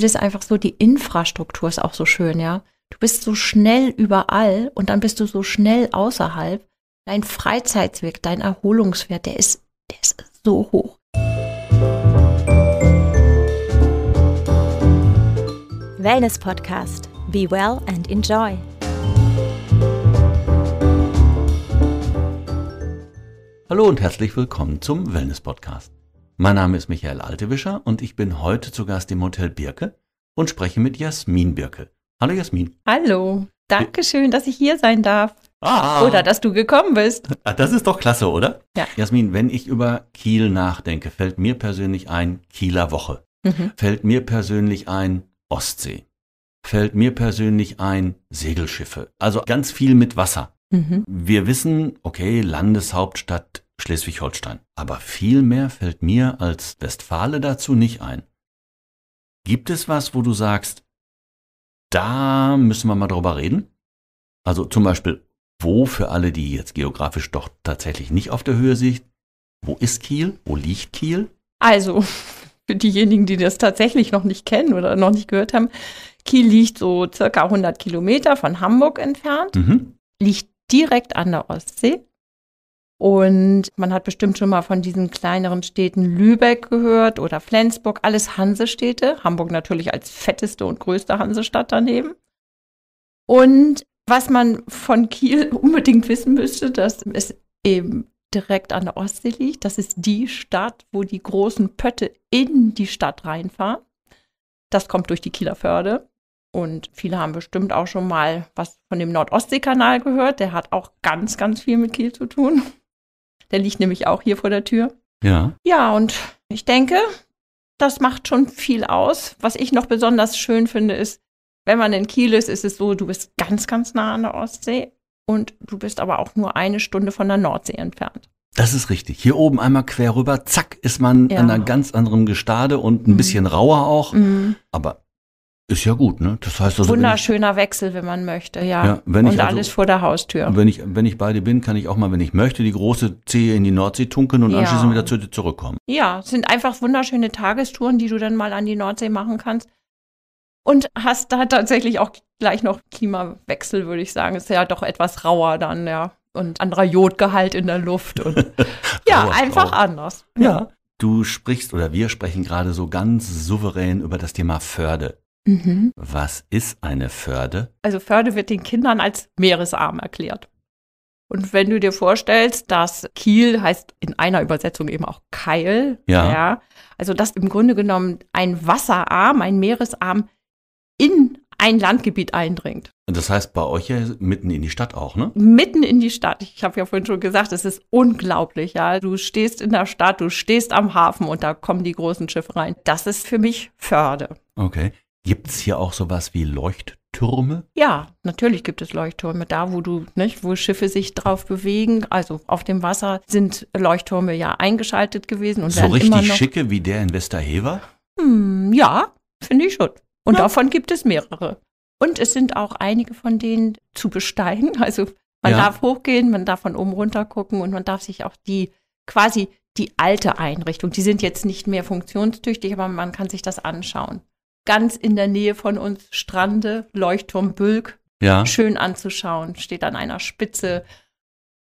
vieles einfach so, die Infrastruktur ist auch so schön, ja. Du bist so schnell überall und dann bist du so schnell außerhalb. Dein Freizeitswert, dein Erholungswert, der ist, der ist so hoch. Wellness Podcast. Be well and enjoy. Hallo und herzlich willkommen zum Wellness Podcast. Mein Name ist Michael Altewischer und ich bin heute zu Gast im Hotel Birke und spreche mit Jasmin Birke. Hallo Jasmin. Hallo. Dankeschön, dass ich hier sein darf. Ah. Oder dass du gekommen bist. Ah, das ist doch klasse, oder? Ja. Jasmin, wenn ich über Kiel nachdenke, fällt mir persönlich ein Kieler Woche. Mhm. Fällt mir persönlich ein Ostsee. Fällt mir persönlich ein Segelschiffe. Also ganz viel mit Wasser. Mhm. Wir wissen, okay, Landeshauptstadt Schleswig-Holstein. Aber viel mehr fällt mir als Westfale dazu nicht ein. Gibt es was, wo du sagst, da müssen wir mal drüber reden? Also zum Beispiel, wo für alle, die jetzt geografisch doch tatsächlich nicht auf der Höhe sind, wo ist Kiel? Wo liegt Kiel? Also, für diejenigen, die das tatsächlich noch nicht kennen oder noch nicht gehört haben, Kiel liegt so circa 100 Kilometer von Hamburg entfernt, mhm. liegt direkt an der Ostsee und man hat bestimmt schon mal von diesen kleineren Städten Lübeck gehört oder Flensburg, alles Hansestädte. Hamburg natürlich als fetteste und größte Hansestadt daneben. Und was man von Kiel unbedingt wissen müsste, dass es eben direkt an der Ostsee liegt. Das ist die Stadt, wo die großen Pötte in die Stadt reinfahren. Das kommt durch die Kieler Förde. Und viele haben bestimmt auch schon mal was von dem Nordostseekanal gehört. Der hat auch ganz, ganz viel mit Kiel zu tun. Der liegt nämlich auch hier vor der Tür. Ja. Ja, und ich denke, das macht schon viel aus. Was ich noch besonders schön finde, ist, wenn man in Kiel ist, ist es so, du bist ganz, ganz nah an der Ostsee und du bist aber auch nur eine Stunde von der Nordsee entfernt. Das ist richtig. Hier oben einmal quer rüber, zack, ist man ja. an einer ganz anderen Gestade und ein mhm. bisschen rauer auch. Mhm. Aber ist ja gut, ne? Das heißt also, Wunderschöner ich, Wechsel, wenn man möchte, ja. ja wenn und ich also, alles vor der Haustür. Wenn ich, wenn ich beide bin, kann ich auch mal, wenn ich möchte, die große Zehe in die Nordsee tunken und ja. anschließend wieder zu dir zurückkommen. Ja, sind einfach wunderschöne Tagestouren, die du dann mal an die Nordsee machen kannst. Und hast da tatsächlich auch gleich noch Klimawechsel, würde ich sagen. Ist ja doch etwas rauer dann, ja. Und anderer Jodgehalt in der Luft und ja, Rauer, einfach Rauer. anders. Ja. ja. Du sprichst oder wir sprechen gerade so ganz souverän über das Thema Förde. Mhm. Was ist eine Förde? Also Förde wird den Kindern als Meeresarm erklärt. Und wenn du dir vorstellst, dass Kiel heißt in einer Übersetzung eben auch Keil, ja. ja also dass im Grunde genommen ein Wasserarm, ein Meeresarm in ein Landgebiet eindringt. Das heißt bei euch ja mitten in die Stadt auch, ne? Mitten in die Stadt. Ich habe ja vorhin schon gesagt, es ist unglaublich, ja. Du stehst in der Stadt, du stehst am Hafen und da kommen die großen Schiffe rein. Das ist für mich Förde. Okay. Gibt es hier auch sowas wie Leuchttürme? Ja, natürlich gibt es Leuchttürme. Da, wo du, nicht, wo Schiffe sich drauf bewegen, also auf dem Wasser, sind Leuchttürme ja eingeschaltet gewesen. Und so richtig immer noch schicke wie der in Westerhever? Hm, ja, finde ich schon. Und ja. davon gibt es mehrere. Und es sind auch einige von denen zu besteigen. Also man ja. darf hochgehen, man darf von oben runter gucken und man darf sich auch die quasi die alte Einrichtung, die sind jetzt nicht mehr funktionstüchtig, aber man kann sich das anschauen ganz in der Nähe von uns Strande, Leuchtturm Bülk. Ja. Schön anzuschauen, steht an einer Spitze.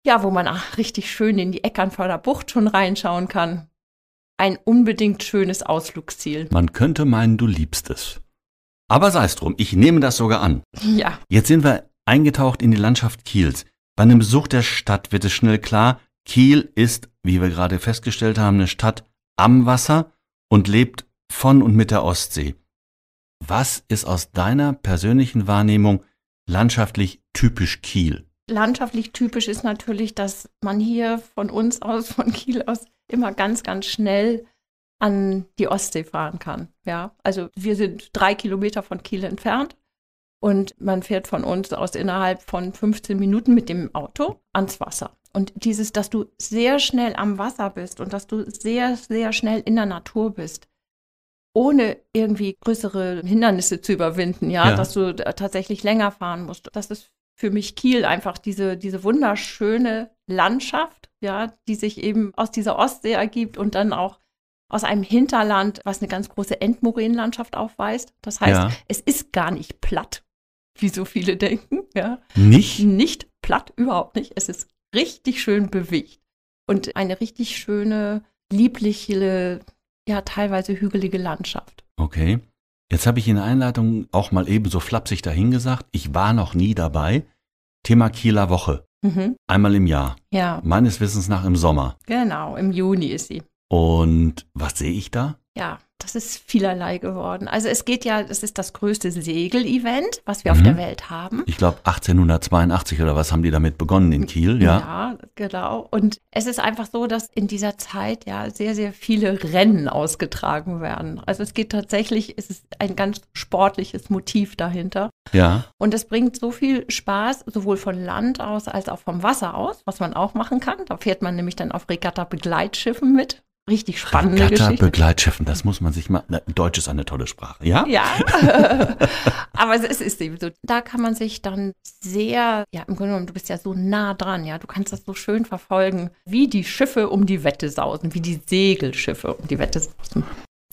Ja, wo man ach, richtig schön in die Äckern vor der Bucht schon reinschauen kann. Ein unbedingt schönes Ausflugsziel. Man könnte meinen, du liebst es. Aber sei es drum, ich nehme das sogar an. Ja. Jetzt sind wir eingetaucht in die Landschaft Kiels. Bei einem Besuch der Stadt wird es schnell klar, Kiel ist, wie wir gerade festgestellt haben, eine Stadt am Wasser und lebt von und mit der Ostsee. Was ist aus deiner persönlichen Wahrnehmung landschaftlich typisch Kiel? Landschaftlich typisch ist natürlich, dass man hier von uns aus, von Kiel aus, immer ganz, ganz schnell an die Ostsee fahren kann. Ja, also wir sind drei Kilometer von Kiel entfernt und man fährt von uns aus innerhalb von 15 Minuten mit dem Auto ans Wasser. Und dieses, dass du sehr schnell am Wasser bist und dass du sehr, sehr schnell in der Natur bist, ohne irgendwie größere Hindernisse zu überwinden, ja, ja. dass du tatsächlich länger fahren musst. Das ist für mich Kiel einfach diese, diese wunderschöne Landschaft, ja, die sich eben aus dieser Ostsee ergibt und dann auch aus einem Hinterland, was eine ganz große Endmoränenlandschaft aufweist. Das heißt, ja. es ist gar nicht platt, wie so viele denken. Ja. Nicht? Nicht platt, überhaupt nicht. Es ist richtig schön bewegt und eine richtig schöne, liebliche ja teilweise hügelige Landschaft. Okay. Jetzt habe ich in der Einleitung auch mal eben so flapsig dahingesagt, ich war noch nie dabei. Thema Kieler Woche. Mhm. Einmal im Jahr. Ja. Meines Wissens nach im Sommer. Genau, im Juni ist sie. Und was sehe ich da? Ja, das ist vielerlei geworden. Also es geht ja, es ist das größte Segel-Event, was wir mhm. auf der Welt haben. Ich glaube 1882 oder was haben die damit begonnen in Kiel, ja? Ja, genau. Und es ist einfach so, dass in dieser Zeit ja sehr, sehr viele Rennen ausgetragen werden. Also es geht tatsächlich, es ist ein ganz sportliches Motiv dahinter. Ja. Und es bringt so viel Spaß, sowohl von Land aus als auch vom Wasser aus, was man auch machen kann. Da fährt man nämlich dann auf Regatta-Begleitschiffen mit. Richtig spannende Regatta Begleitschiffen, das muss man man sich mal, na, Deutsch ist eine tolle Sprache, ja? Ja, aber es ist eben so. Da kann man sich dann sehr, ja, im Grunde genommen, du bist ja so nah dran, ja, du kannst das so schön verfolgen, wie die Schiffe um die Wette sausen, wie die Segelschiffe um die Wette sausen.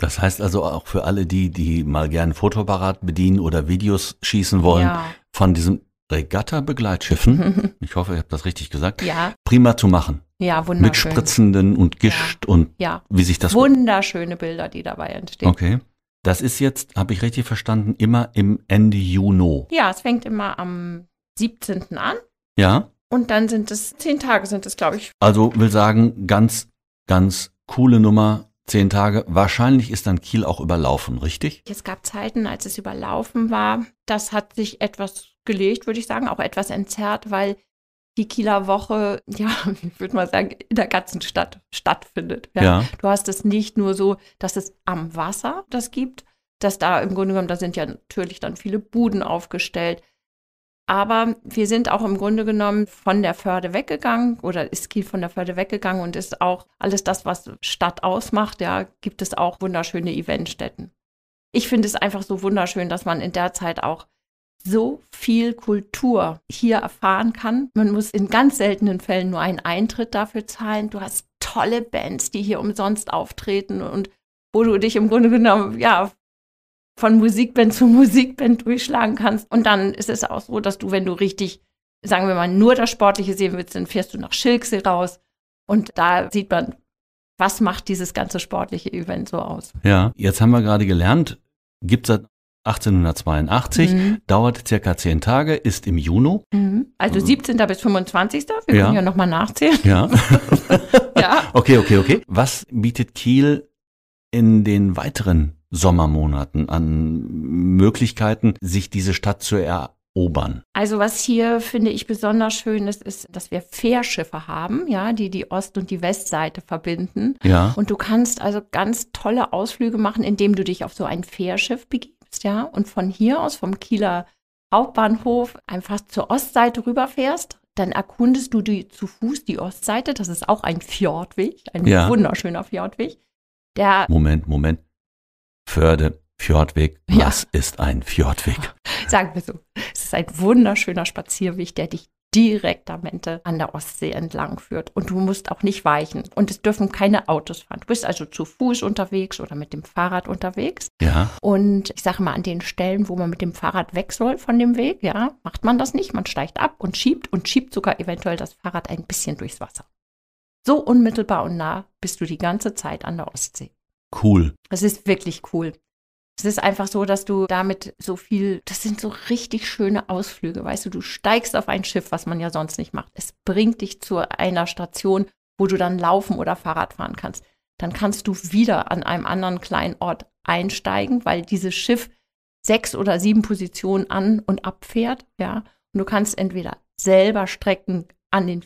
Das heißt also auch für alle die, die mal gerne Fotoapparat bedienen oder Videos schießen wollen, ja. von diesem Regatta-Begleitschiffen, ich hoffe, ich habe das richtig gesagt, ja. prima zu machen. Ja, wunderschön. Mit Spritzenden und Gischt ja. und ja. wie sich das. Wunderschöne Bilder, die dabei entstehen. Okay. Das ist jetzt, habe ich richtig verstanden, immer im Ende Juni. Ja, es fängt immer am 17. an. Ja. Und dann sind es zehn Tage, sind es, glaube ich. Also will sagen, ganz, ganz coole Nummer. Zehn Tage. Wahrscheinlich ist dann Kiel auch überlaufen, richtig? Es gab Zeiten, als es überlaufen war. Das hat sich etwas gelegt, würde ich sagen, auch etwas entzerrt, weil die Kieler Woche, ja, ich würde mal sagen, in der ganzen Stadt stattfindet. Ja. ja. Du hast es nicht nur so, dass es am Wasser das gibt, dass da im Grunde genommen, da sind ja natürlich dann viele Buden aufgestellt. Aber wir sind auch im Grunde genommen von der Förde weggegangen oder ist Kiel von der Förde weggegangen und ist auch alles das, was Stadt ausmacht, ja, gibt es auch wunderschöne Eventstätten. Ich finde es einfach so wunderschön, dass man in der Zeit auch so viel Kultur hier erfahren kann. Man muss in ganz seltenen Fällen nur einen Eintritt dafür zahlen. Du hast tolle Bands, die hier umsonst auftreten und wo du dich im Grunde genommen ja von Musikband zu Musikband durchschlagen kannst. Und dann ist es auch so, dass du, wenn du richtig, sagen wir mal, nur das Sportliche sehen willst, dann fährst du nach Schilksee raus. Und da sieht man, was macht dieses ganze sportliche Event so aus. Ja, jetzt haben wir gerade gelernt, gibt es 1882, mhm. dauert circa zehn Tage, ist im Juni. Mhm. Also 17. Mhm. bis 25. Wir ja. können ja nochmal nachzählen. Ja. ja. Okay, okay, okay. Was bietet Kiel in den weiteren Sommermonaten an Möglichkeiten, sich diese Stadt zu erarbeiten? Also was hier finde ich besonders schön ist, ist, dass wir Fährschiffe haben, ja, die die Ost- und die Westseite verbinden. Ja. Und du kannst also ganz tolle Ausflüge machen, indem du dich auf so ein Fährschiff begibst kommst, ja, und von hier aus, vom Kieler Hauptbahnhof, einfach zur Ostseite rüberfährst, dann erkundest du die, zu Fuß die Ostseite. Das ist auch ein Fjordweg, ein ja. wunderschöner Fjordweg. Der Moment, Moment. Förde, Fjordweg. Was ja. ist ein Fjordweg? Sagen wir so. Es ist ein wunderschöner Spazierweg, der dich direkt am Ende an der Ostsee entlang führt. Und du musst auch nicht weichen. Und es dürfen keine Autos fahren. Du bist also zu Fuß unterwegs oder mit dem Fahrrad unterwegs. Ja. Und ich sage mal, an den Stellen, wo man mit dem Fahrrad weg soll von dem Weg, ja, macht man das nicht. Man steigt ab und schiebt und schiebt sogar eventuell das Fahrrad ein bisschen durchs Wasser. So unmittelbar und nah bist du die ganze Zeit an der Ostsee. Cool. Das ist wirklich cool. Es ist einfach so, dass du damit so viel, das sind so richtig schöne Ausflüge, weißt du, du steigst auf ein Schiff, was man ja sonst nicht macht. Es bringt dich zu einer Station, wo du dann laufen oder Fahrrad fahren kannst. Dann kannst du wieder an einem anderen kleinen Ort einsteigen, weil dieses Schiff sechs oder sieben Positionen an und abfährt, ja. Und du kannst entweder selber Strecken an den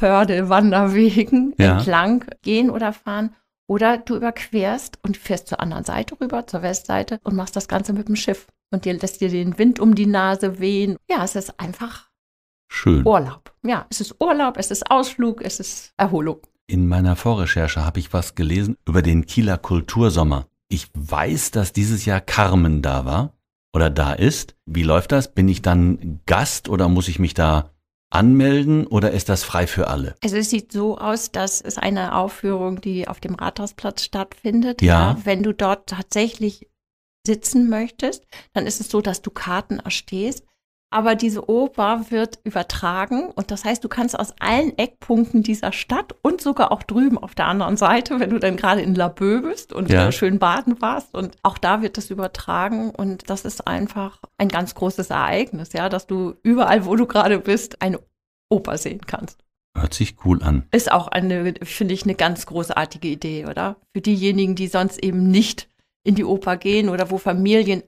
Pferde, ja. entlang gehen oder fahren oder du überquerst und fährst zur anderen Seite rüber, zur Westseite und machst das Ganze mit dem Schiff und dir lässt dir den Wind um die Nase wehen. Ja, es ist einfach Schön. Urlaub. Ja, es ist Urlaub, es ist Ausflug, es ist Erholung. In meiner Vorrecherche habe ich was gelesen über den Kieler Kultursommer. Ich weiß, dass dieses Jahr Carmen da war oder da ist. Wie läuft das? Bin ich dann Gast oder muss ich mich da anmelden oder ist das frei für alle? Also es sieht so aus, dass es eine Aufführung, die auf dem Rathausplatz stattfindet. Ja. Wenn du dort tatsächlich sitzen möchtest, dann ist es so, dass du Karten erstehst aber diese Oper wird übertragen und das heißt, du kannst aus allen Eckpunkten dieser Stadt und sogar auch drüben auf der anderen Seite, wenn du dann gerade in La Laboe bist und ja. schön baden warst und auch da wird das übertragen und das ist einfach ein ganz großes Ereignis, ja, dass du überall, wo du gerade bist, eine Oper sehen kannst. Hört sich cool an. Ist auch eine, finde ich, eine ganz großartige Idee, oder? Für diejenigen, die sonst eben nicht in die Oper gehen oder wo Familien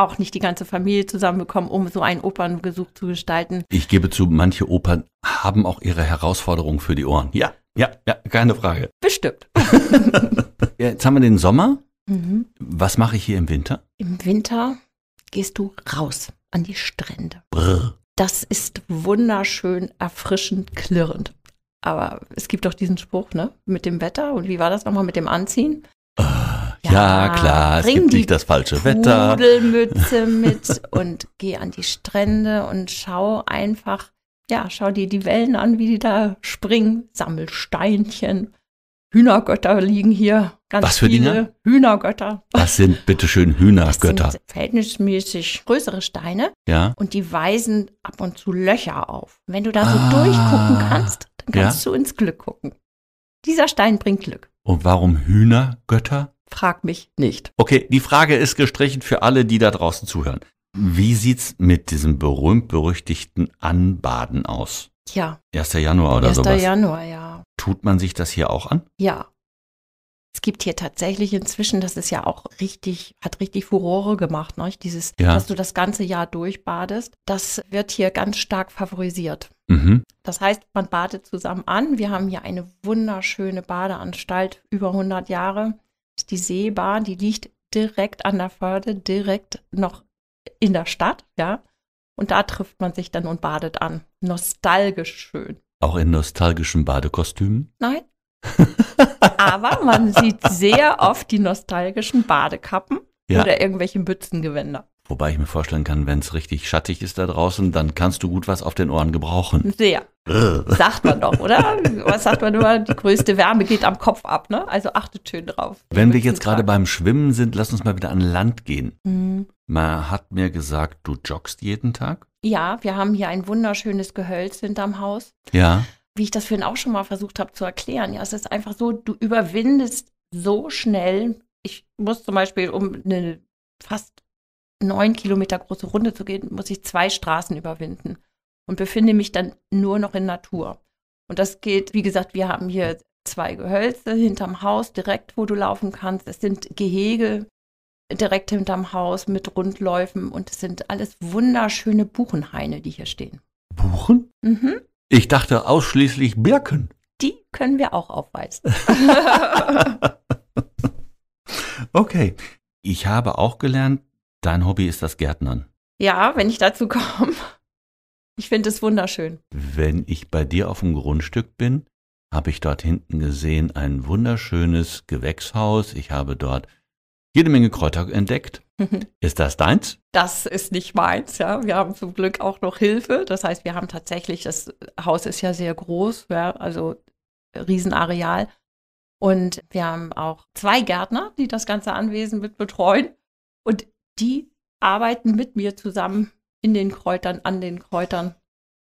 auch nicht die ganze Familie zusammenbekommen, um so einen Operngesuch zu gestalten. Ich gebe zu, manche Opern haben auch ihre Herausforderungen für die Ohren. Ja, ja, ja, keine Frage. Bestimmt. Jetzt haben wir den Sommer. Mhm. Was mache ich hier im Winter? Im Winter gehst du raus an die Strände. Brr. Das ist wunderschön, erfrischend, klirrend. Aber es gibt doch diesen Spruch, ne? Mit dem Wetter und wie war das nochmal mit dem Anziehen? Ja, klar, es Bring gibt nicht das falsche Wetter. Nudelmütze mit und geh an die Strände und schau einfach, ja, schau dir die Wellen an, wie die da springen, sammel Steinchen. Hühnergötter liegen hier. Ganz Was für viele Dinge? Hühnergötter. Was sind bitteschön Hühnergötter? Das sind verhältnismäßig größere Steine. Ja. Und die weisen ab und zu Löcher auf. Wenn du da so ah, durchgucken kannst, dann kannst ja? du ins Glück gucken. Dieser Stein bringt Glück. Und warum Hühnergötter? Frag mich nicht. Okay, die Frage ist gestrichen für alle, die da draußen zuhören. Wie sieht's mit diesem berühmt-berüchtigten Anbaden aus? Ja. 1. Januar oder 1. sowas? 1. Januar, ja. Tut man sich das hier auch an? Ja. Es gibt hier tatsächlich inzwischen, das ist ja auch richtig, hat richtig Furore gemacht, ne? dieses, ja. dass du das ganze Jahr durchbadest. Das wird hier ganz stark favorisiert. Mhm. Das heißt, man badet zusammen an. Wir haben hier eine wunderschöne Badeanstalt, über 100 Jahre die Seebahn, die liegt direkt an der Förde, direkt noch in der Stadt, ja. Und da trifft man sich dann und badet an. Nostalgisch schön. Auch in nostalgischen Badekostümen? Nein. Aber man sieht sehr oft die nostalgischen Badekappen ja. oder irgendwelche Bützengewänder. Wobei ich mir vorstellen kann, wenn es richtig schattig ist da draußen, dann kannst du gut was auf den Ohren gebrauchen. Sehr. sagt man doch, oder? Was sagt man immer? Die größte Wärme geht am Kopf ab, ne? Also achtet schön drauf. Wenn wir jetzt gerade beim Schwimmen sind, lass uns mal wieder an Land gehen. Mhm. Man hat mir gesagt, du joggst jeden Tag? Ja, wir haben hier ein wunderschönes Gehölz hinterm Haus. Ja. Wie ich das vorhin auch schon mal versucht habe zu erklären. Ja, es ist einfach so, du überwindest so schnell. Ich muss zum Beispiel, um eine fast neun Kilometer große Runde zu gehen, muss ich zwei Straßen überwinden und befinde mich dann nur noch in Natur. Und das geht, wie gesagt, wir haben hier zwei Gehölze hinterm Haus, direkt wo du laufen kannst. Es sind Gehege direkt hinterm Haus mit Rundläufen und es sind alles wunderschöne Buchenhaine, die hier stehen. Buchen? Mhm. Ich dachte ausschließlich Birken. Die können wir auch aufweisen. okay. Ich habe auch gelernt, Dein Hobby ist das Gärtnern. Ja, wenn ich dazu komme. Ich finde es wunderschön. Wenn ich bei dir auf dem Grundstück bin, habe ich dort hinten gesehen ein wunderschönes Gewächshaus. Ich habe dort jede Menge Kräuter entdeckt. Ist das deins? Das ist nicht meins, ja. Wir haben zum Glück auch noch Hilfe. Das heißt, wir haben tatsächlich, das Haus ist ja sehr groß, ja, also äh, Riesenareal. Und wir haben auch zwei Gärtner, die das ganze Anwesen mit betreuen. Und die arbeiten mit mir zusammen in den Kräutern, an den Kräutern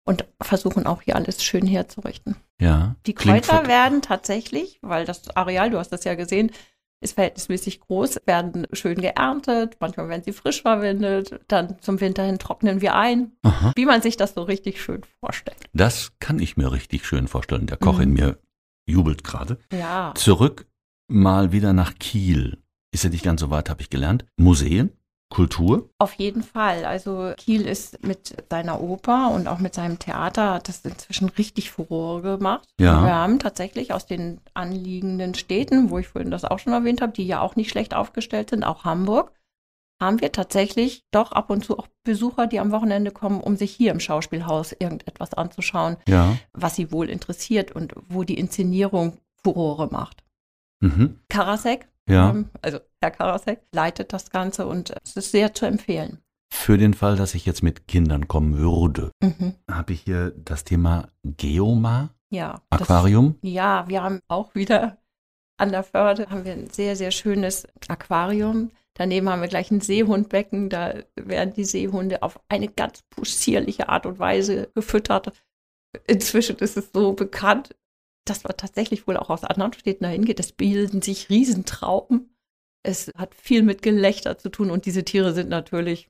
und versuchen auch hier alles schön herzurichten. Ja. Die Kräuter werden tatsächlich, weil das Areal, du hast das ja gesehen, ist verhältnismäßig groß, werden schön geerntet, manchmal werden sie frisch verwendet, dann zum Winter hin trocknen wir ein, Aha. wie man sich das so richtig schön vorstellt. Das kann ich mir richtig schön vorstellen. Der Koch mhm. in mir jubelt gerade. Ja. Zurück mal wieder nach Kiel. Ist ja nicht ganz so weit, habe ich gelernt. Museen? Kultur? Auf jeden Fall. Also Kiel ist mit seiner Oper und auch mit seinem Theater hat das inzwischen richtig Furore gemacht. Ja. Wir haben tatsächlich aus den anliegenden Städten, wo ich vorhin das auch schon erwähnt habe, die ja auch nicht schlecht aufgestellt sind, auch Hamburg, haben wir tatsächlich doch ab und zu auch Besucher, die am Wochenende kommen, um sich hier im Schauspielhaus irgendetwas anzuschauen, ja. was sie wohl interessiert und wo die Inszenierung Furore macht. Mhm. Karasek, ja. Ähm, also Herr Karasek leitet das Ganze und es ist sehr zu empfehlen. Für den Fall, dass ich jetzt mit Kindern kommen würde, mhm. habe ich hier das Thema Geoma Ja. Aquarium? Das, ja, wir haben auch wieder an der Förde haben wir ein sehr, sehr schönes Aquarium. Daneben haben wir gleich ein Seehundbecken. Da werden die Seehunde auf eine ganz possierliche Art und Weise gefüttert. Inzwischen ist es so bekannt, dass man tatsächlich wohl auch aus anderen Städten dahin geht. Es bilden sich Riesentrauben es hat viel mit Gelächter zu tun und diese Tiere sind natürlich,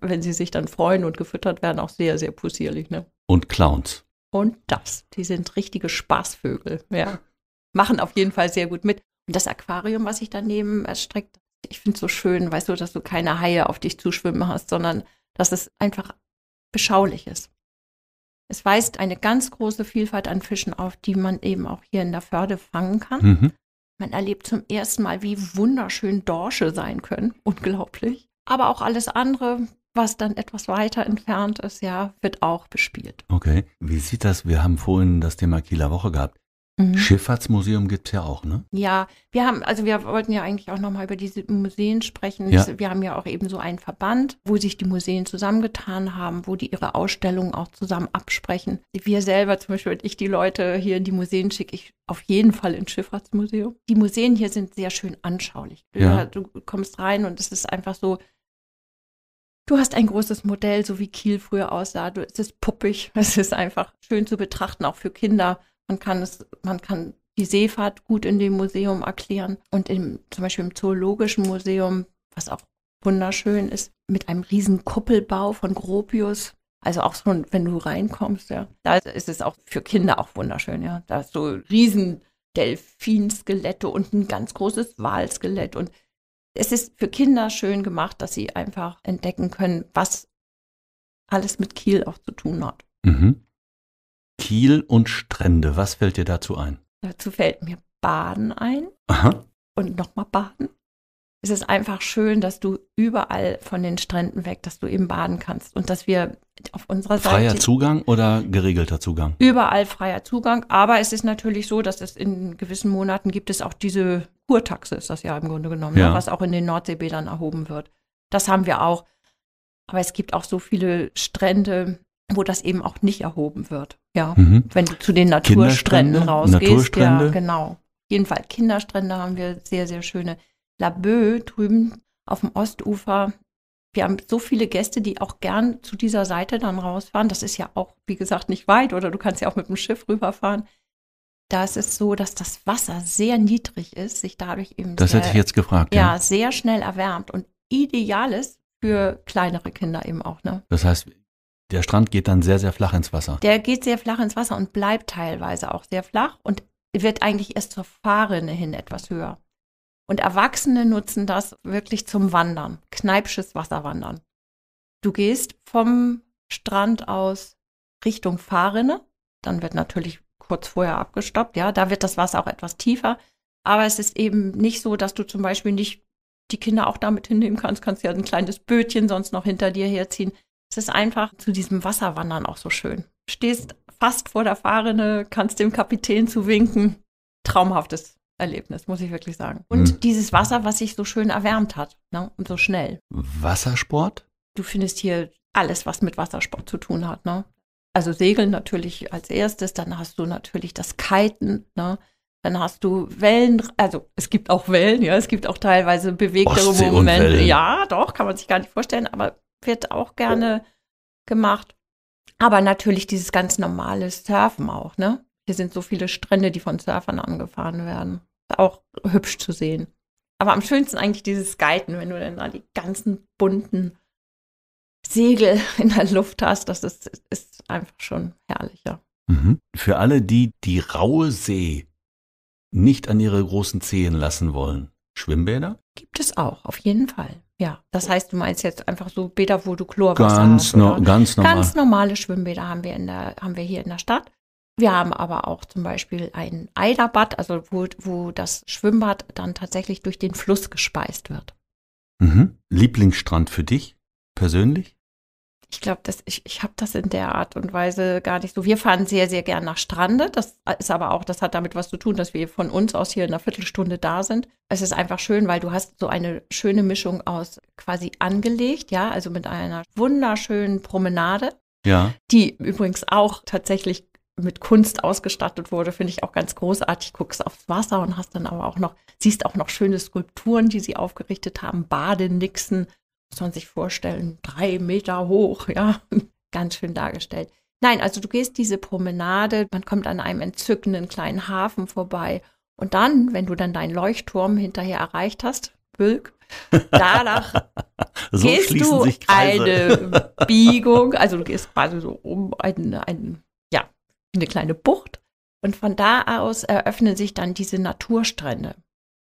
wenn sie sich dann freuen und gefüttert werden, auch sehr, sehr possierlich. Ne? Und Clowns. Und das. Die sind richtige Spaßvögel. Ja. Machen auf jeden Fall sehr gut mit. Und das Aquarium, was ich daneben erstreckt, ich finde es so schön, weißt du, dass du keine Haie auf dich zuschwimmen hast, sondern dass es einfach beschaulich ist. Es weist eine ganz große Vielfalt an Fischen auf, die man eben auch hier in der Förde fangen kann. Mhm. Man erlebt zum ersten Mal, wie wunderschön Dorsche sein können. Unglaublich. Aber auch alles andere, was dann etwas weiter entfernt ist, ja, wird auch bespielt. Okay. Wie sieht das? Wir haben vorhin das Thema Kieler Woche gehabt. Mhm. Schifffahrtsmuseum gibt es ja auch, ne? Ja, wir haben, also wir wollten ja eigentlich auch nochmal über diese Museen sprechen. Ja. Wir haben ja auch eben so einen Verband, wo sich die Museen zusammengetan haben, wo die ihre Ausstellungen auch zusammen absprechen. Wir selber zum Beispiel, ich die Leute hier in die Museen schicke, ich auf jeden Fall ins Schifffahrtsmuseum. Die Museen hier sind sehr schön anschaulich. Du, ja. du kommst rein und es ist einfach so, Du hast ein großes Modell, so wie Kiel früher aussah. Du, es ist puppig, es ist einfach schön zu betrachten, auch für Kinder. Man kann es, man kann die Seefahrt gut in dem Museum erklären und im, zum Beispiel im Zoologischen Museum, was auch wunderschön ist, mit einem riesen Kuppelbau von Gropius. Also auch schon, wenn du reinkommst, ja, da ist es auch für Kinder auch wunderschön, ja. Da ist so riesen Delfinskelette und ein ganz großes Walskelett und es ist für Kinder schön gemacht, dass sie einfach entdecken können, was alles mit Kiel auch zu tun hat. Mhm. Kiel und Strände. Was fällt dir dazu ein? Dazu fällt mir Baden ein. Aha. Und nochmal Baden. Es ist einfach schön, dass du überall von den Stränden weg, dass du eben baden kannst und dass wir auf unserer Seite. Freier Zugang oder geregelter Zugang? Überall freier Zugang. Aber es ist natürlich so, dass es in gewissen Monaten gibt es auch diese Kurtaxe, ist das ja im Grunde genommen, ne, ja. was auch in den Nordseebädern erhoben wird. Das haben wir auch. Aber es gibt auch so viele Strände, wo das eben auch nicht erhoben wird. Ja, mhm. wenn du zu den Naturstränden rausgehst. Naturstrände. Ja, genau. Jedenfalls Kinderstrände haben wir sehr, sehr schöne. Laboe drüben auf dem Ostufer. Wir haben so viele Gäste, die auch gern zu dieser Seite dann rausfahren. Das ist ja auch, wie gesagt, nicht weit oder du kannst ja auch mit dem Schiff rüberfahren. Da ist es so, dass das Wasser sehr niedrig ist, sich dadurch eben. Das sehr, hätte ich jetzt gefragt. Ja, ja, sehr schnell erwärmt und ideal ist für kleinere Kinder eben auch. Ne? Das heißt, der Strand geht dann sehr, sehr flach ins Wasser. Der geht sehr flach ins Wasser und bleibt teilweise auch sehr flach und wird eigentlich erst zur Fahrrinne hin etwas höher. Und Erwachsene nutzen das wirklich zum Wandern, kneipsches Wasserwandern. Du gehst vom Strand aus Richtung Fahrrinne, dann wird natürlich kurz vorher abgestoppt, ja, da wird das Wasser auch etwas tiefer, aber es ist eben nicht so, dass du zum Beispiel nicht die Kinder auch damit hinnehmen kannst, kannst ja ein kleines Bötchen sonst noch hinter dir herziehen. Es ist einfach zu diesem Wasserwandern auch so schön. Stehst fast vor der Fahrrinne, kannst dem Kapitän zuwinken. Traumhaftes Erlebnis, muss ich wirklich sagen. Und hm. dieses Wasser, was sich so schön erwärmt hat ne? und so schnell. Wassersport? Du findest hier alles, was mit Wassersport zu tun hat. Ne? Also Segeln natürlich als erstes, dann hast du natürlich das Kiten. Ne? Dann hast du Wellen, also es gibt auch Wellen, ja, es gibt auch teilweise bewegtere Momente. Ja, doch, kann man sich gar nicht vorstellen, aber wird auch gerne gemacht. Aber natürlich dieses ganz normale Surfen auch, ne? Hier sind so viele Strände, die von Surfern angefahren werden. auch hübsch zu sehen. Aber am schönsten eigentlich dieses Kiten, wenn du dann da die ganzen bunten Segel in der Luft hast. Das ist, ist einfach schon herrlicher. Mhm. Für alle, die die raue See nicht an ihre großen Zehen lassen wollen, Schwimmbäder? Gibt es auch, auf jeden Fall. Ja, das oh. heißt, du meinst jetzt einfach so Bäder, wo du Chlorwasser ganz hast. No, ganz, normal. ganz normale Schwimmbäder haben wir, in der, haben wir hier in der Stadt. Wir haben aber auch zum Beispiel ein Eiderbad, also wo, wo das Schwimmbad dann tatsächlich durch den Fluss gespeist wird. Mhm. Lieblingsstrand für dich persönlich? ich glaube, ich, ich habe das in der Art und Weise gar nicht so. Wir fahren sehr, sehr gern nach Strande. Das ist aber auch, das hat damit was zu tun, dass wir von uns aus hier in einer Viertelstunde da sind. Es ist einfach schön, weil du hast so eine schöne Mischung aus quasi angelegt, ja, also mit einer wunderschönen Promenade. Ja. Die übrigens auch tatsächlich mit Kunst ausgestattet wurde, finde ich auch ganz großartig. Guckst aufs Wasser und hast dann aber auch noch, siehst auch noch schöne Skulpturen, die sie aufgerichtet haben, Badenixen, muss man sich vorstellen, drei Meter hoch, ja, ganz schön dargestellt. Nein, also du gehst diese Promenade, man kommt an einem entzückenden kleinen Hafen vorbei und dann, wenn du dann deinen Leuchtturm hinterher erreicht hast, Bülk, danach so gehst du eine Biegung, also du gehst quasi so um einen, einen, ja, eine kleine Bucht und von da aus eröffnen sich dann diese Naturstrände.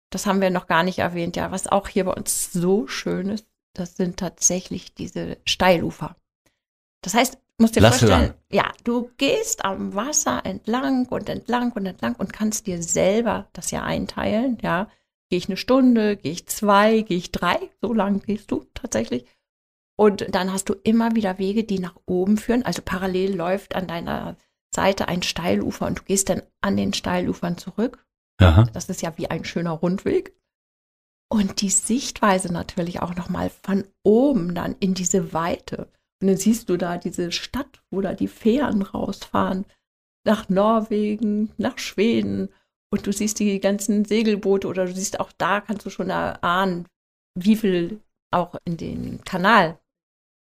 Das haben wir noch gar nicht erwähnt, ja, was auch hier bei uns so schön ist das sind tatsächlich diese Steilufer. Das heißt, musst dir Lass vorstellen, ja, du gehst am Wasser entlang und entlang und entlang und kannst dir selber das ja einteilen, ja. Gehe ich eine Stunde, gehe ich zwei, gehe ich drei, so lang gehst du tatsächlich. Und dann hast du immer wieder Wege, die nach oben führen. Also parallel läuft an deiner Seite ein Steilufer und du gehst dann an den Steilufern zurück. Aha. Das ist ja wie ein schöner Rundweg. Und die Sichtweise natürlich auch nochmal von oben dann in diese Weite. Und dann siehst du da diese Stadt, wo da die Fähren rausfahren, nach Norwegen, nach Schweden. Und du siehst die ganzen Segelboote oder du siehst auch da, kannst du schon erahnen, wie viel auch in den Kanal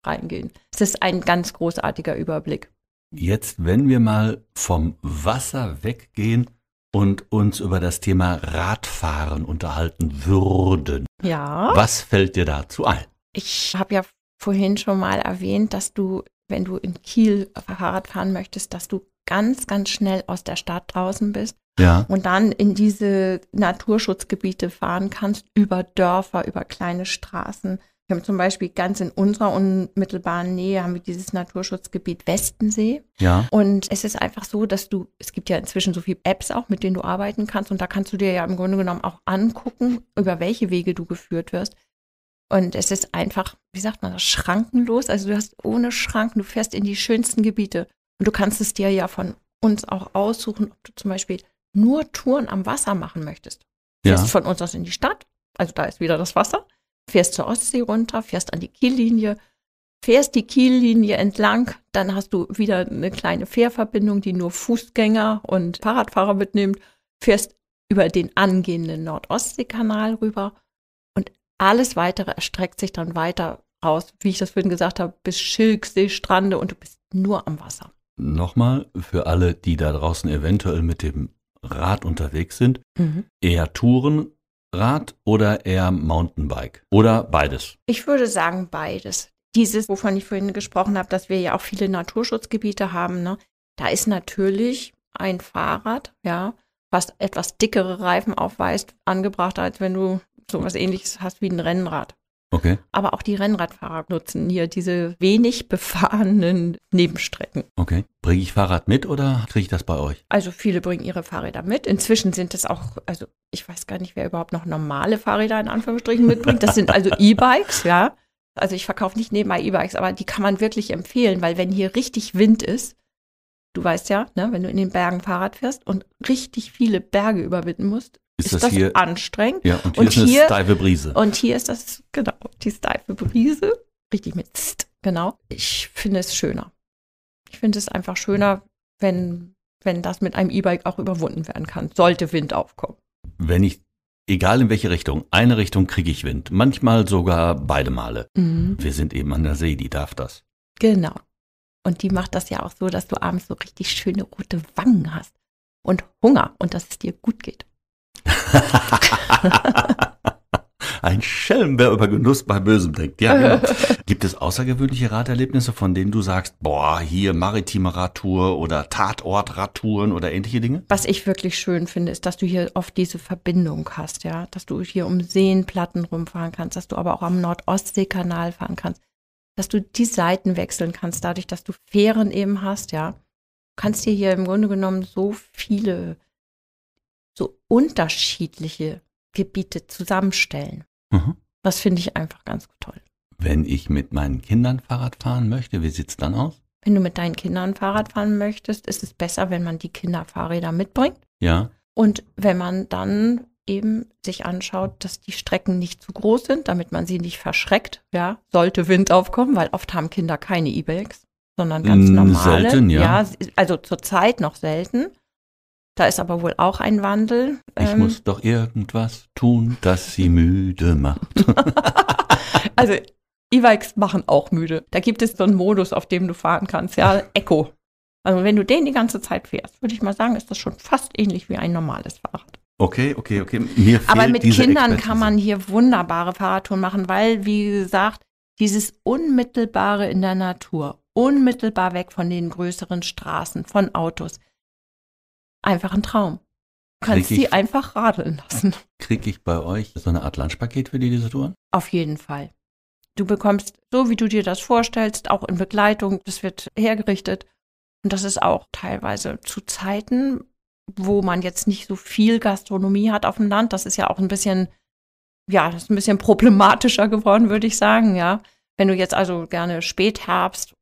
reingehen. Es ist ein ganz großartiger Überblick. Jetzt, wenn wir mal vom Wasser weggehen, und uns über das Thema Radfahren unterhalten würden. Ja. Was fällt dir dazu ein? Ich habe ja vorhin schon mal erwähnt, dass du, wenn du in Kiel Fahrrad fahren möchtest, dass du ganz, ganz schnell aus der Stadt draußen bist ja. und dann in diese Naturschutzgebiete fahren kannst, über Dörfer, über kleine Straßen. Wir haben zum Beispiel ganz in unserer unmittelbaren Nähe haben wir dieses Naturschutzgebiet Westensee. Ja. Und es ist einfach so, dass du, es gibt ja inzwischen so viele Apps auch, mit denen du arbeiten kannst. Und da kannst du dir ja im Grunde genommen auch angucken, über welche Wege du geführt wirst. Und es ist einfach, wie sagt man das, schrankenlos. Also du hast ohne Schranken, du fährst in die schönsten Gebiete. Und du kannst es dir ja von uns auch aussuchen, ob du zum Beispiel nur Touren am Wasser machen möchtest. Ja. Fährst von uns aus in die Stadt, also da ist wieder das Wasser fährst zur Ostsee runter, fährst an die Kiellinie, fährst die Kiellinie entlang, dann hast du wieder eine kleine Fährverbindung, die nur Fußgänger und Fahrradfahrer mitnimmt, fährst über den angehenden Nordostseekanal rüber und alles weitere erstreckt sich dann weiter aus, wie ich das vorhin gesagt habe, bis Schilksee, Strande und du bist nur am Wasser. Nochmal für alle, die da draußen eventuell mit dem Rad unterwegs sind, mhm. eher Touren Rad oder eher Mountainbike? Oder beides? Ich würde sagen beides. Dieses, wovon ich vorhin gesprochen habe, dass wir ja auch viele Naturschutzgebiete haben, ne? da ist natürlich ein Fahrrad, ja, was etwas dickere Reifen aufweist, angebracht, als wenn du sowas ähnliches hast wie ein Rennrad. Okay. Aber auch die Rennradfahrer nutzen hier diese wenig befahrenen Nebenstrecken. Okay. Bringe ich Fahrrad mit oder kriege ich das bei euch? Also viele bringen ihre Fahrräder mit. Inzwischen sind es auch, also ich weiß gar nicht, wer überhaupt noch normale Fahrräder in Anführungsstrichen mitbringt. Das sind also E-Bikes, ja. Also ich verkaufe nicht nebenbei E-Bikes, aber die kann man wirklich empfehlen, weil wenn hier richtig Wind ist, du weißt ja, ne, wenn du in den Bergen Fahrrad fährst und richtig viele Berge überwinden musst, ist, ist das, das, hier anstrengend. Ja, und hier und ist eine hier, steife Brise. Und hier ist das, genau, die steife Brise. Richtig mit St, genau. Ich finde es schöner. Ich finde es einfach schöner, wenn, wenn das mit einem E-Bike auch überwunden werden kann, sollte Wind aufkommen. Wenn ich, egal in welche Richtung, eine Richtung kriege ich Wind, manchmal sogar beide Male. Mhm. Wir sind eben an der See, die darf das. Genau. Und die macht das ja auch so, dass du abends so richtig schöne rote Wangen hast und Hunger und dass es dir gut geht. Ein Schelm, wer über Genuss bei Bösem denkt. Ja, genau. Gibt es außergewöhnliche Raderlebnisse, von denen du sagst, boah, hier maritime Radtour oder Tatortradtouren oder ähnliche Dinge? Was ich wirklich schön finde, ist, dass du hier oft diese Verbindung hast, ja, dass du hier um Seenplatten rumfahren kannst, dass du aber auch am Nordostseekanal fahren kannst, dass du die Seiten wechseln kannst, dadurch, dass du Fähren eben hast, ja. Du kannst dir hier im Grunde genommen so viele so unterschiedliche Gebiete zusammenstellen. Mhm. Das finde ich einfach ganz toll. Wenn ich mit meinen Kindern Fahrrad fahren möchte, wie sieht es dann aus? Wenn du mit deinen Kindern Fahrrad fahren möchtest, ist es besser, wenn man die Kinderfahrräder mitbringt. Ja. Und wenn man dann eben sich anschaut, dass die Strecken nicht zu groß sind, damit man sie nicht verschreckt, ja, sollte Wind aufkommen, weil oft haben Kinder keine E-Bikes, sondern ganz normale. Selten, ja. ja. Also zurzeit noch selten. Da ist aber wohl auch ein Wandel. Ich ähm, muss doch irgendwas tun, das sie müde macht. also E-Bikes machen auch müde. Da gibt es so einen Modus, auf dem du fahren kannst, ja, Echo. Also wenn du den die ganze Zeit fährst, würde ich mal sagen, ist das schon fast ähnlich wie ein normales Fahrrad. Okay, okay, okay. Mir Aber mit Kindern Expertise. kann man hier wunderbare Fahrradtouren machen, weil, wie gesagt, dieses Unmittelbare in der Natur, unmittelbar weg von den größeren Straßen, von Autos, einfach ein Traum. Du kannst ich, sie einfach radeln lassen. Kriege ich bei euch so eine Art Lunchpaket für die, diese Touren? Auf jeden Fall. Du bekommst so, wie du dir das vorstellst, auch in Begleitung. Das wird hergerichtet. Und das ist auch teilweise zu Zeiten, wo man jetzt nicht so viel Gastronomie hat auf dem Land. Das ist ja auch ein bisschen, ja, das ist ein bisschen problematischer geworden, würde ich sagen, ja. Wenn du jetzt also gerne Spätherbst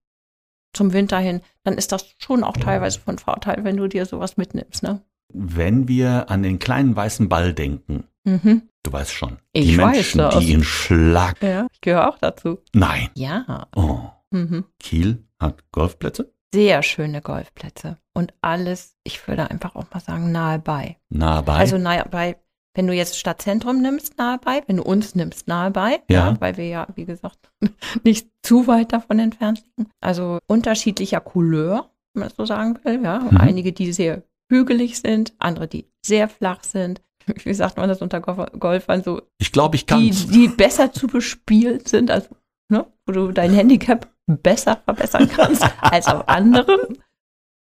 zum Winter hin, dann ist das schon auch teilweise von Vorteil, wenn du dir sowas mitnimmst. Ne? Wenn wir an den kleinen weißen Ball denken, mhm. du weißt schon, ich die Menschen, das. die ihn schlagen. Ja, ich gehöre auch dazu. Nein. Ja. Oh. Mhm. Kiel hat Golfplätze? Sehr schöne Golfplätze und alles, ich würde einfach auch mal sagen, nahebei. Nahebei? Also nahebei wenn du jetzt Stadtzentrum nimmst, nahebei, wenn du uns nimmst, nahebei, ja. ja weil wir ja, wie gesagt, nicht zu weit davon entfernt liegen. Also unterschiedlicher Couleur, wenn man so sagen will. Ja. Mhm. Einige, die sehr hügelig sind, andere, die sehr flach sind. Wie sagt man das unter Golfern so? Ich glaube, ich kann die, die besser zu bespielen sind, also, ne, wo du dein Handicap besser verbessern kannst als auf anderen.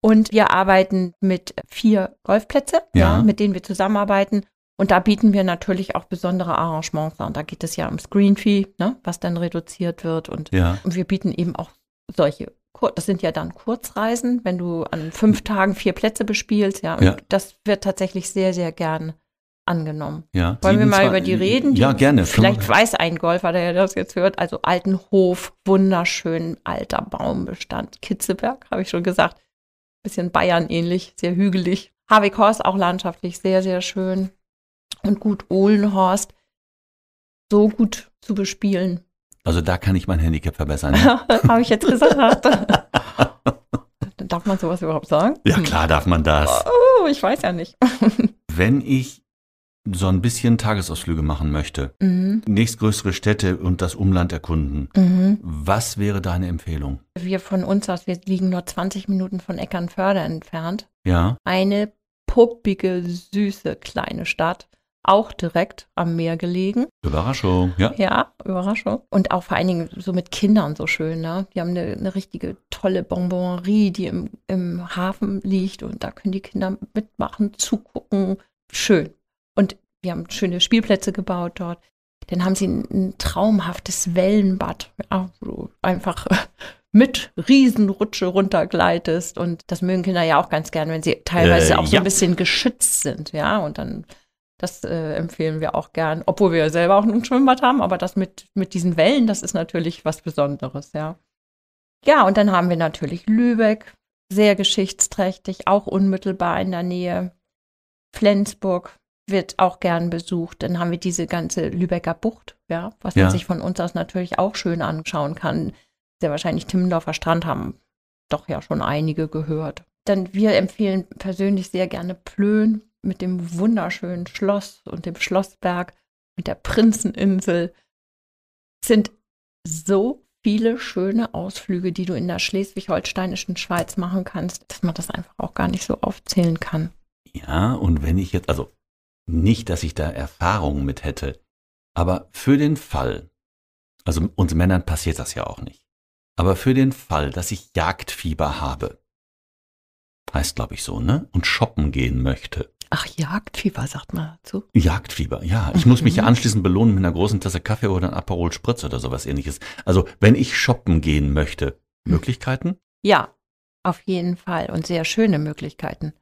Und wir arbeiten mit vier Golfplätze, ja. Ja, mit denen wir zusammenarbeiten. Und da bieten wir natürlich auch besondere Arrangements an. Da geht es ja um Screen Fee, ne, was dann reduziert wird. Und, ja. wir bieten eben auch solche das sind ja dann Kurzreisen, wenn du an fünf Tagen vier Plätze bespielst, ja. ja. das wird tatsächlich sehr, sehr gern angenommen. Ja, Wollen wir mal über die äh, reden? Die ja, gerne. Vielleicht weiß ein Golfer, der das jetzt hört. Also Altenhof, wunderschön, alter Baumbestand. Kitzeberg, habe ich schon gesagt. Bisschen Bayern ähnlich, sehr hügelig. Harvey Kors auch landschaftlich sehr, sehr schön und gut Ohlenhorst so gut zu bespielen. Also da kann ich mein Handicap verbessern. Ne? Habe ich jetzt gesagt. darf man sowas überhaupt sagen? Ja, klar darf man das. Oh, ich weiß ja nicht. Wenn ich so ein bisschen Tagesausflüge machen möchte, mhm. nächstgrößere Städte und das Umland erkunden, mhm. was wäre deine Empfehlung? Wir von uns aus, wir liegen nur 20 Minuten von Eckernförde entfernt. Ja. Eine puppige, süße kleine Stadt auch direkt am Meer gelegen. Überraschung, ja. Ja, Überraschung. Und auch vor allen Dingen so mit Kindern so schön, ne? Die haben eine, eine richtige tolle Bonbonnerie, die im, im Hafen liegt und da können die Kinder mitmachen, zugucken. Schön. Und wir haben schöne Spielplätze gebaut dort. Dann haben sie ein, ein traumhaftes Wellenbad. Ja, so einfach mit Riesenrutsche runtergleitest. Und das mögen Kinder ja auch ganz gern, wenn sie teilweise äh, auch ja. so ein bisschen geschützt sind, ja. Und dann das äh, empfehlen wir auch gern, obwohl wir selber auch ein Schwimmbad haben, aber das mit, mit diesen Wellen, das ist natürlich was Besonderes, ja. Ja, und dann haben wir natürlich Lübeck, sehr geschichtsträchtig, auch unmittelbar in der Nähe. Flensburg wird auch gern besucht. Dann haben wir diese ganze Lübecker Bucht, ja, was ja. man sich von uns aus natürlich auch schön anschauen kann. Sehr wahrscheinlich Timmendorfer Strand haben doch ja schon einige gehört. Dann wir empfehlen persönlich sehr gerne Plön mit dem wunderschönen Schloss und dem Schlossberg, mit der Prinzeninsel. Es sind so viele schöne Ausflüge, die du in der schleswig-holsteinischen Schweiz machen kannst, dass man das einfach auch gar nicht so aufzählen kann. Ja, und wenn ich jetzt, also nicht, dass ich da Erfahrungen mit hätte, aber für den Fall, also uns Männern passiert das ja auch nicht, aber für den Fall, dass ich Jagdfieber habe, heißt glaube ich so, ne? Und shoppen gehen möchte, Ach, Jagdfieber, sagt man dazu. Jagdfieber, ja. Ich mhm. muss mich ja mhm. anschließend belohnen mit einer großen Tasse Kaffee oder einem Aperol Spritz oder sowas ähnliches. Also, wenn ich shoppen gehen möchte, hm. Möglichkeiten? Ja, auf jeden Fall und sehr schöne Möglichkeiten.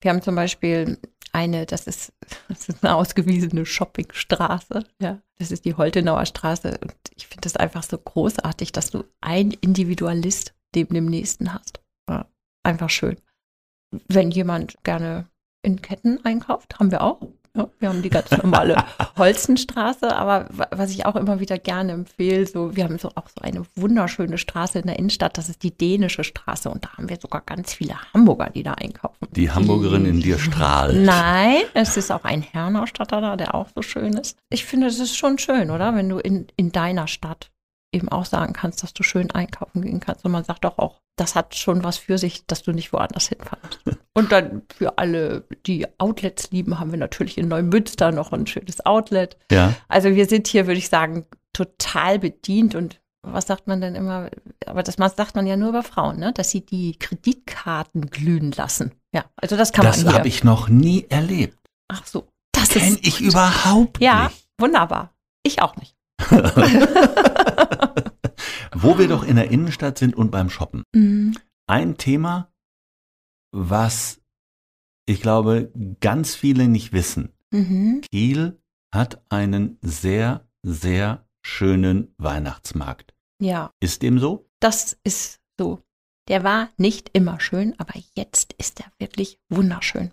Wir haben zum Beispiel eine, das ist, das ist eine ausgewiesene Shoppingstraße, ja. Das ist die Holtenauer Straße und ich finde das einfach so großartig, dass du ein Individualist neben dem nächsten hast. Ja, einfach schön. Wenn jemand gerne in Ketten einkauft, haben wir auch. Ja, wir haben die ganz normale Holzenstraße, aber was ich auch immer wieder gerne empfehle, so, wir haben so auch so eine wunderschöne Straße in der Innenstadt, das ist die dänische Straße und da haben wir sogar ganz viele Hamburger, die da einkaufen. Die Hamburgerin in dir strahlt. Nein, es ist auch ein Hernerstatter da, der auch so schön ist. Ich finde, es ist schon schön, oder? Wenn du in, in deiner Stadt eben auch sagen kannst, dass du schön einkaufen gehen kannst. Und man sagt doch auch, das hat schon was für sich, dass du nicht woanders hinfährst. Und dann für alle, die Outlets lieben, haben wir natürlich in Neumünster noch ein schönes Outlet. Ja. Also wir sind hier, würde ich sagen, total bedient und was sagt man denn immer? Aber das sagt man ja nur über Frauen, ne? dass sie die Kreditkarten glühen lassen. Ja, also das kann das man Das habe ich noch nie erlebt. Ach so, das kenne ich überhaupt ja, nicht. Ja, wunderbar. Ich auch nicht. Wo wir doch in der Innenstadt sind und beim Shoppen. Mhm. Ein Thema, was ich glaube, ganz viele nicht wissen. Mhm. Kiel hat einen sehr, sehr schönen Weihnachtsmarkt. Ja. Ist dem so? Das ist so. Der war nicht immer schön, aber jetzt ist er wirklich wunderschön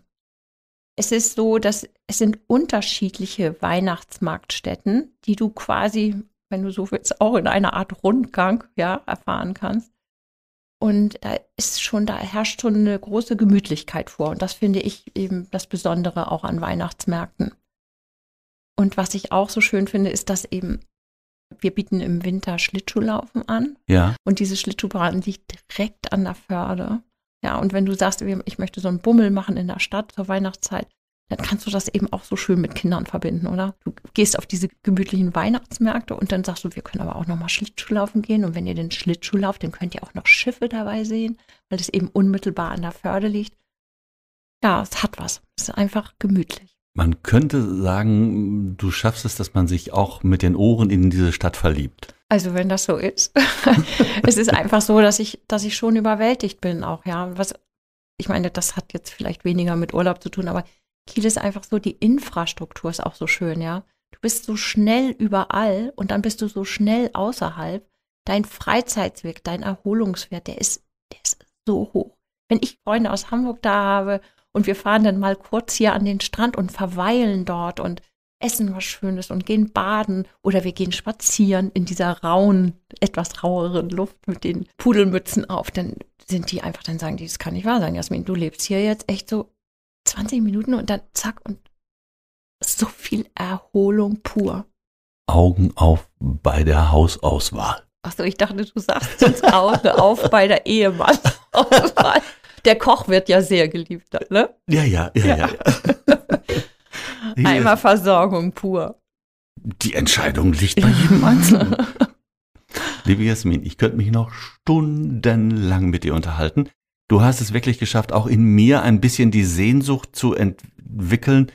es ist so, dass es sind unterschiedliche Weihnachtsmarktstätten, die du quasi, wenn du so willst, auch in einer Art Rundgang ja, erfahren kannst. Und da ist schon, da herrscht schon eine große Gemütlichkeit vor. Und das finde ich eben das Besondere auch an Weihnachtsmärkten. Und was ich auch so schön finde, ist, dass eben wir bieten im Winter Schlittschuhlaufen an. Ja. Und diese Schlittschuhbahn liegt direkt an der Förde. Ja, und wenn du sagst, ich möchte so einen Bummel machen in der Stadt zur Weihnachtszeit, dann kannst du das eben auch so schön mit Kindern verbinden, oder? Du gehst auf diese gemütlichen Weihnachtsmärkte und dann sagst du, wir können aber auch nochmal Schlittschuhlaufen gehen. Und wenn ihr den Schlittschuh lauft, dann könnt ihr auch noch Schiffe dabei sehen, weil es eben unmittelbar an der Förde liegt. Ja, es hat was. Es ist einfach gemütlich. Man könnte sagen, du schaffst es, dass man sich auch mit den Ohren in diese Stadt verliebt. Also wenn das so ist. es ist einfach so, dass ich, dass ich schon überwältigt bin auch, ja. Was, ich meine, das hat jetzt vielleicht weniger mit Urlaub zu tun, aber Kiel ist einfach so, die Infrastruktur ist auch so schön, ja. Du bist so schnell überall und dann bist du so schnell außerhalb. Dein Freizeitsweg, dein Erholungswert, der ist, der ist so hoch. Wenn ich Freunde aus Hamburg da habe und wir fahren dann mal kurz hier an den Strand und verweilen dort und essen was Schönes und gehen baden oder wir gehen spazieren in dieser rauen, etwas raueren Luft mit den Pudelmützen auf, dann sind die einfach, dann sagen die, das kann nicht wahr sein, Jasmin, du lebst hier jetzt echt so 20 Minuten und dann zack und so viel Erholung pur. Augen auf bei der Hausauswahl. Achso, ich dachte, du sagst jetzt Augen auf bei der Ehemannsauswahl. Der Koch wird ja sehr geliebt, ne? ja, ja, ja. ja. ja. ja. Einmal Versorgung pur. Die Entscheidung liegt bei jedem Einzelnen. Liebe Jasmin, ich könnte mich noch stundenlang mit dir unterhalten. Du hast es wirklich geschafft, auch in mir ein bisschen die Sehnsucht zu entwickeln,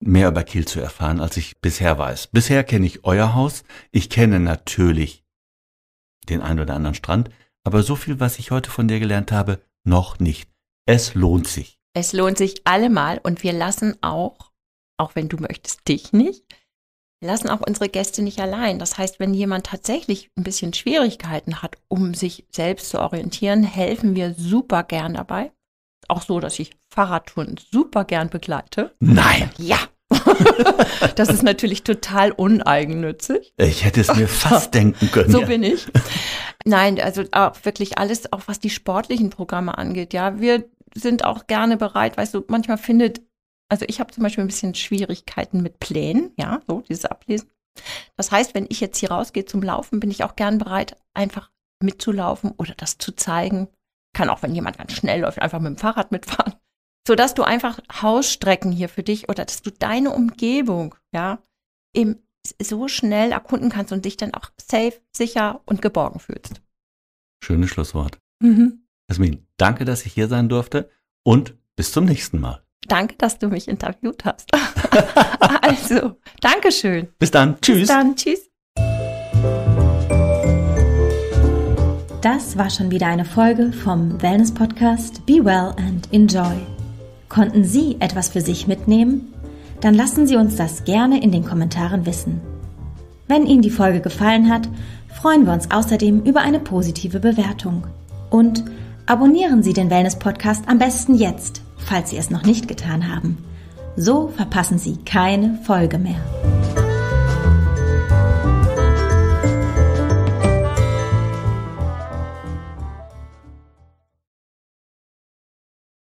mehr über Kiel zu erfahren, als ich bisher weiß. Bisher kenne ich euer Haus. Ich kenne natürlich den einen oder anderen Strand. Aber so viel, was ich heute von dir gelernt habe, noch nicht. Es lohnt sich. Es lohnt sich allemal und wir lassen auch auch wenn du möchtest dich nicht. Wir lassen auch unsere Gäste nicht allein. Das heißt, wenn jemand tatsächlich ein bisschen Schwierigkeiten hat, um sich selbst zu orientieren, helfen wir super gern dabei. Auch so, dass ich Fahrradtouren super gern begleite. Nein. Ja. das ist natürlich total uneigennützig. Ich hätte es mir fast denken können. So ja. bin ich. Nein, also auch wirklich alles, auch was die sportlichen Programme angeht. Ja, wir sind auch gerne bereit, weißt du, manchmal findet also ich habe zum Beispiel ein bisschen Schwierigkeiten mit Plänen, ja, so dieses Ablesen. Das heißt, wenn ich jetzt hier rausgehe zum Laufen, bin ich auch gern bereit, einfach mitzulaufen oder das zu zeigen. Kann auch, wenn jemand ganz schnell läuft, einfach mit dem Fahrrad mitfahren. Sodass du einfach Hausstrecken hier für dich oder dass du deine Umgebung, ja, im, so schnell erkunden kannst und dich dann auch safe, sicher und geborgen fühlst. Schönes Schlusswort. Mhm. Jasmin, danke, dass ich hier sein durfte und bis zum nächsten Mal. Danke, dass du mich interviewt hast. also, Dankeschön. Bis dann. Tschüss. Bis dann. Tschüss. Das war schon wieder eine Folge vom Wellness Podcast Be Well and Enjoy. Konnten Sie etwas für sich mitnehmen? Dann lassen Sie uns das gerne in den Kommentaren wissen. Wenn Ihnen die Folge gefallen hat, freuen wir uns außerdem über eine positive Bewertung. Und abonnieren Sie den Wellness Podcast am besten jetzt falls Sie es noch nicht getan haben. So verpassen Sie keine Folge mehr.